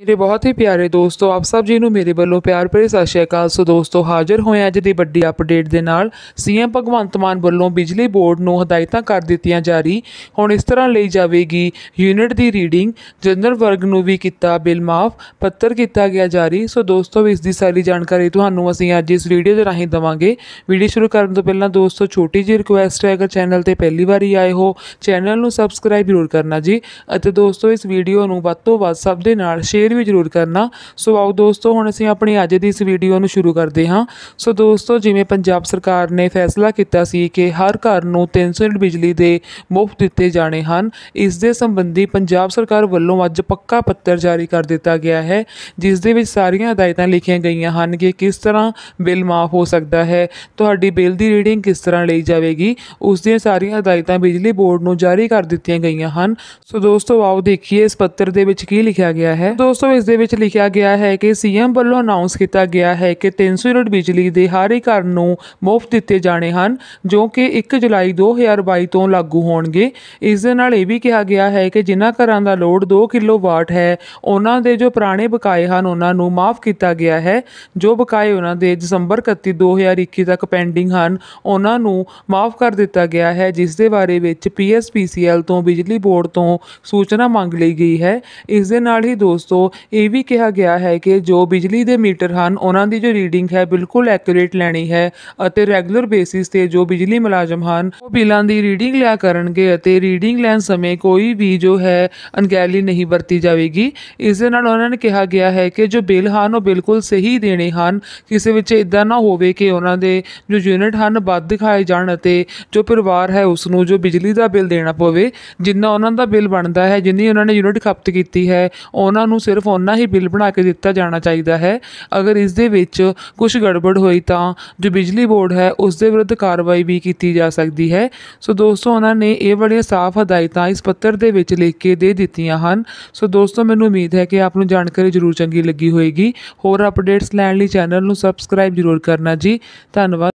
ਮੇਰੇ ਬਹੁਤ ਹੀ ਪਿਆਰੇ ਦੋਸਤੋ ਆਪ ਸਭ ਜੀ ਨੂੰ ਮੇਰੇ ਵੱਲੋਂ ਪਿਆਰ ਭਰੀ ਸਤਿ ਸ਼੍ਰੀ ਅਕਾਲ ਸੋ ਦੋਸਤੋ ਹਾਜ਼ਰ ਹੋਏ ਅੱਜ ਦੀ ਵੱਡੀ ਅਪਡੇਟ ਦੇ ਨਾਲ ਸੀਐਮ ਭਗਵੰਤ ਮਾਨ ਵੱਲੋਂ ਬਿਜਲੀ ਬੋਰਡ ਨੂੰ ਹਦਾਇਤਾਂ ਕਰ ਦਿੱਤੀਆਂ ਜਾਰੀ ਹੁਣ ਇਸ ਤਰ੍ਹਾਂ ਲਈ ਜਾਵੇਗੀ ਯੂਨਿਟ ਦੀ ਰੀਡਿੰਗ ਜਨਰਲ ਵਰਗ ਨੂੰ ਵੀ ਕੀਤਾ ਬਿੱਲ ਮਾਫ ਪੱਤਰ ਕੀਤਾ ਗਿਆ ਜਾਰੀ ਸੋ ਦੋਸਤੋ ਇਸ ਦੀ ਸਾਰੀ ਜਾਣਕਾਰੀ ਤੁਹਾਨੂੰ ਅਸੀਂ ਅੱਜ ਇਸ ਵੀਡੀਓ ਦੇ ਰਾਹੀਂ ਦਵਾਂਗੇ ਵੀਡੀਓ ਸ਼ੁਰੂ ਕਰਨ ਤੋਂ ਪਹਿਲਾਂ ਦੋਸਤੋ ਛੋਟੀ ਜਿਹੀ ਰਿਕੁਐਸਟ ਹੈ ਅਗਰ ਚੈਨਲ ਤੇ ਪਹਿਲੀ ਵਾਰੀ ਆਏ ਹੋ ਚੈਨਲ ਨੂੰ ਸਬਸਕ੍ਰਾਈਬ ਜ਼ਰੂਰ ਕਰਨਾ ਜੀ ਅਤੇ ਦੋਸਤੋ ਇਸ ਵੀਡੀਓ ਨੂੰ ਵੱਧ ਤੋਂ ਵੱਧ ਸਭ ਦੇ ਨਾਲ ਸ਼ੇਅਰ ਸ਼ੇਅਰ ਵੀ ਜ਼ਰੂਰ ਕਰਨਾ ਸੋ ਆਓ ਦੋਸਤੋ ਹੁਣ ਅਸੀਂ ਆਪਣੀ ਅੱਜ ਦੀ ਇਸ ਵੀਡੀਓ ਨੂੰ ਸ਼ੁਰੂ ਕਰਦੇ ਹਾਂ ਸੋ ਦੋਸਤੋ ਜਿਵੇਂ ਪੰਜਾਬ ਸਰਕਾਰ ਨੇ ਫੈਸਲਾ ਕੀਤਾ ਸੀ ਕਿ ਹਰ ਘਰ ਨੂੰ 300 ਯੂਨਿਟ ਬਿਜਲੀ ਦੇ ਮੁਫਤ ਦਿੱਤੇ ਜਾਣੇ ਹਨ ਇਸ ਦੇ ਸੰਬੰਧੀ ਪੰਜਾਬ ਸਰਕਾਰ ਵੱਲੋਂ ਅੱਜ ਪੱਕਾ ਪੱਤਰ ਜਾਰੀ ਕਰ ਦਿੱਤਾ ਗਿਆ ਹੈ ਜਿਸ ਦੇ ਵਿੱਚ ਸਾਰੀਆਂ ਹਦਾਇਤਾਂ ਲਿਖੀਆਂ ਗਈਆਂ ਹਨ ਕਿ ਕਿਸ ਤਰ੍ਹਾਂ ਬਿੱਲ ਮਾਫ ਹੋ ਸਕਦਾ ਹੈ ਤੁਹਾਡੀ ਬਿੱਲ ਦੀ ਰੀਡਿੰਗ ਕਿਸ ਤਰ੍ਹਾਂ ਲਈ ਜਾਵੇਗੀ ਉਸ ਦੀਆਂ ਸਾਰੀਆਂ ਹਦਾਇਤਾਂ ਬਿਜਲੀ ਬੋਰਡ ਨੂੰ ਜਾਰੀ ਕਰ ਦਿੱਤੀਆਂ ਗਈਆਂ ਹਨ ਸੋ ਦੋਸਤੋ ਆਓ ਦੇਖੀਏ ਇਸ ਪੱਤਰ ਦੇ ਵਿੱਚ ਕੀ ਲਿਖਿਆ ਗਿਆ ਹੈ ਦੋਸਤੋ ਇਸ ਦੇ ਵਿੱਚ ਲਿਖਿਆ ਗਿਆ ਹੈ ਕਿ ਸੀਐਮ ਵੱਲੋਂ ਅਨਾਉਂਸ ਕੀਤਾ ਗਿਆ ਹੈ ਕਿ 300 ਯੂਨਿਟ ਬਿਜਲੀ ਦੇ ਹਰ ਇੱਕ ਘਰ ਨੂੰ ਮੁਫਤ ਦਿੱਤੇ ਜਾਣੇ ਹਨ ਜੋ ਕਿ 1 ਜੁਲਾਈ 2022 ਤੋਂ ਲਾਗੂ ਹੋਣਗੇ ਇਸ ਦੇ ਨਾਲ ਇਹ ਵੀ ਕਿਹਾ ਗਿਆ ਹੈ ਕਿ ਜਿਨ੍ਹਾਂ ਘਰਾਂ ਦਾ ਲੋਡ 2 ਕਿਲੋਵਾਟ ਹੈ ਉਹਨਾਂ ਦੇ ਜੋ ਪੁਰਾਣੇ ਬਕਾਏ ਹਨ ਉਹਨਾਂ ਨੂੰ ਮਾਫ ਕੀਤਾ ਗਿਆ ਹੈ ਜੋ ਬਕਾਏ ਉਹਨਾਂ ਦੇ ਦਸੰਬਰ 31 2021 ਤੱਕ ਪੈਂਡਿੰਗ ਹਨ ਉਹਨਾਂ ਨੂੰ ਮਾਫ ਕਰ ਦਿੱਤਾ ਗਿਆ ਹੈ ਜਿਸ ਦੇ ਬਾਰੇ ਵਿੱਚ ਪੀਐਸਪੀਸੀਐਲ ਤੋਂ ਬਿਜਲੀ ਬੋਰਡ ਤੋਂ ਸੂਚਨਾ ਮੰਗ ਲਈ ਗਈ ਹੈ ਇਸ ਦੇ ਨਾਲ ਹੀ ਦੋਸਤੋ ਇਹ ਵੀ ਕਿਹਾ ਗਿਆ ਹੈ ਕਿ ਜੋ ਬਿਜਲੀ ਦੇ ਮੀਟਰ ਹਨ ਉਹਨਾਂ ਦੀ ਜੋ ਰੀਡਿੰਗ ਹੈ ਬਿਲਕੁਲ ਐਕੂਰੇਟ ਲੈਣੀ ਹੈ ਅਤੇ ਰੈਗੂਲਰ ਬੇਸਿਸ ਤੇ ਜੋ ਬਿਜਲੀ ਮੁਲਾਜ਼ਮ ਹਨ ਉਹ ਬਿੱਲਾਂ ਦੀ ਰੀਡਿੰਗ ਲਿਆ ਕਰਨਗੇ ਅਤੇ ਰੀਡਿੰਗ ਲੈਣ ਸਮੇਂ ਕੋਈ ਵੀ ਜੋ ਹੈ ਅਨਗੈਲੀ ਨਹੀਂ ਵਰਤੀ ਜਾਵੇਗੀ ਇਸ ਦੇ ਨਾਲ ਉਹਨਾਂ ਨੇ ਕਿਹਾ ਗਿਆ ਹੈ ਕਿ ਜੋ ਬਿੱਲ ਹਨ ਉਹ ਬਿਲਕੁਲ ਸਹੀ ਦੇਣੇ ਹਨ ਕਿਸੇ ਵਿੱਚ ਇਦਾਂ ਨਾ ਹੋਵੇ ਕਿ ਉਹਨਾਂ ਦੇ ਜੋ ਯੂਨਿਟ ਹਨ ਵੱਧ ਦਿਖਾਏ ਜਾਣ ਅਤੇ ਜੋ ਪਰਿਵਾਰ ਹੈ ਉਸ ਨੂੰ ਜੋ ਬਿਜਲੀ ਦਾ ਬਿੱਲ ਦੇਣਾ ਪਵੇ ਜਿੰਨਾ ਉਹਨਾਂ ਦਾ ਬਿੱਲ ਬਣਦਾ ਹੈ ਜਿੰਨੀ ਉਹਨਾਂ ਨੇ ਯੂਨਿਟ ਖਪਤ ਕੀਤੀ ਹੈ ਉਹਨਾਂ ਨੂੰ ਸਿਰਫ ਉਹਨਾਂ ਹੀ ਬਿੱਲ ਬਣਾ ਕੇ ਦਿੱਤਾ ਜਾਣਾ ਚਾਹੀਦਾ ਹੈ ਅਗਰ ਇਸ ਦੇ ਵਿੱਚ ਕੁਝ ਗੜਬੜ ਹੋਈ ਤਾਂ ਜੋ ਬਿਜਲੀ ਬੋਰਡ ਹੈ ਉਸ ਦੇ ਵਿਰੁੱਧ ਕਾਰਵਾਈ ਵੀ ਕੀਤੀ ਜਾ ਸਕਦੀ ਹੈ ਸੋ ਦੋਸਤੋ ਉਹਨਾਂ ਨੇ ਇਹ ਬੜੀਆਂ ਸਾਫ਼ ਹਦਾਇਤਾਂ ਇਸ ਪੱਤਰ ਦੇ ਵਿੱਚ ਲਿਖ ਕੇ ਦੇ ਦਿੱਤੀਆਂ ਹਨ ਸੋ ਦੋਸਤੋ ਮੈਨੂੰ ਉਮੀਦ ਹੈ ਕਿ ਆਪ ਨੂੰ ਜਾਣਕਾਰੀ ਜ਼ਰੂਰ ਚੰਗੀ ਲੱਗੀ ਹੋਏਗੀ ਹੋਰ ਅਪਡੇਟਸ ਲੈਣ ਲਈ ਚੈਨਲ ਨੂੰ ਸਬਸਕ੍ਰਾਈਬ ਜ਼ਰੂਰ ਕਰਨਾ ਜੀ ਧੰਨਵਾਦ